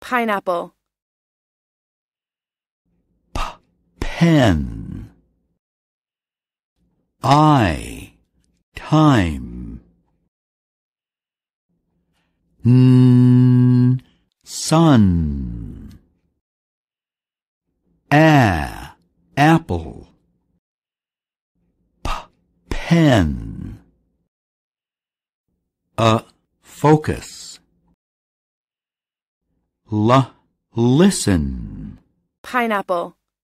Pineapple. P pen. I. Time. N. Sun. A. Apple. P pen. A. Focus. L listen. Pineapple.